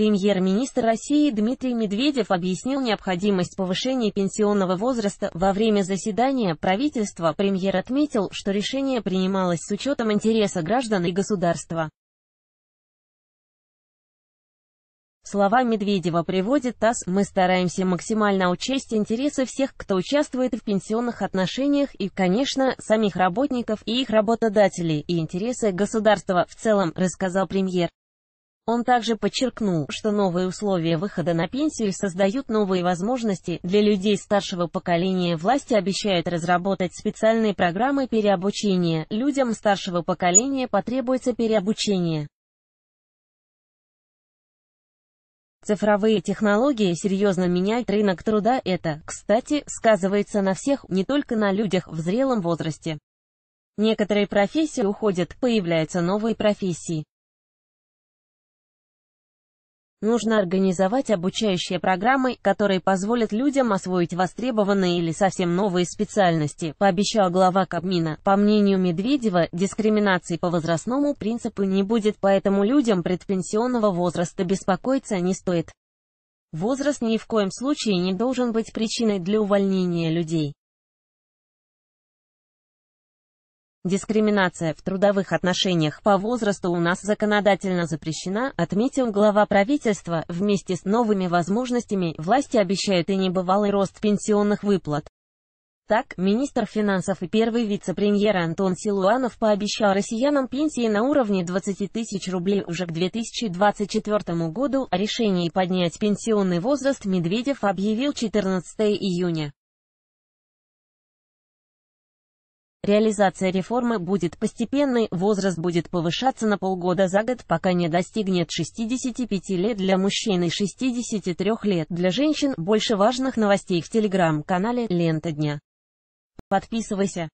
Премьер-министр России Дмитрий Медведев объяснил необходимость повышения пенсионного возраста. Во время заседания правительства премьер отметил, что решение принималось с учетом интереса граждан и государства. Слова Медведева приводит ТАСС «Мы стараемся максимально учесть интересы всех, кто участвует в пенсионных отношениях и, конечно, самих работников и их работодателей, и интересы государства в целом», рассказал премьер. Он также подчеркнул, что новые условия выхода на пенсию создают новые возможности для людей старшего поколения. Власти обещают разработать специальные программы переобучения. Людям старшего поколения потребуется переобучение. Цифровые технологии серьезно меняют рынок труда. Это, кстати, сказывается на всех, не только на людях в зрелом возрасте. Некоторые профессии уходят, появляются новые профессии. Нужно организовать обучающие программы, которые позволят людям освоить востребованные или совсем новые специальности, пообещал глава Кабмина. По мнению Медведева, дискриминации по возрастному принципу не будет, поэтому людям предпенсионного возраста беспокоиться не стоит. Возраст ни в коем случае не должен быть причиной для увольнения людей. Дискриминация в трудовых отношениях по возрасту у нас законодательно запрещена, отметил глава правительства, вместе с новыми возможностями власти обещают и небывалый рост пенсионных выплат. Так, министр финансов и первый вице-премьер Антон Силуанов пообещал россиянам пенсии на уровне 20 тысяч рублей уже к 2024 году. О решении поднять пенсионный возраст Медведев объявил 14 июня. Реализация реформы будет постепенной, возраст будет повышаться на полгода за год, пока не достигнет 65 лет для мужчин и 63 лет для женщин. Больше важных новостей в телеграм-канале «Лента дня». Подписывайся.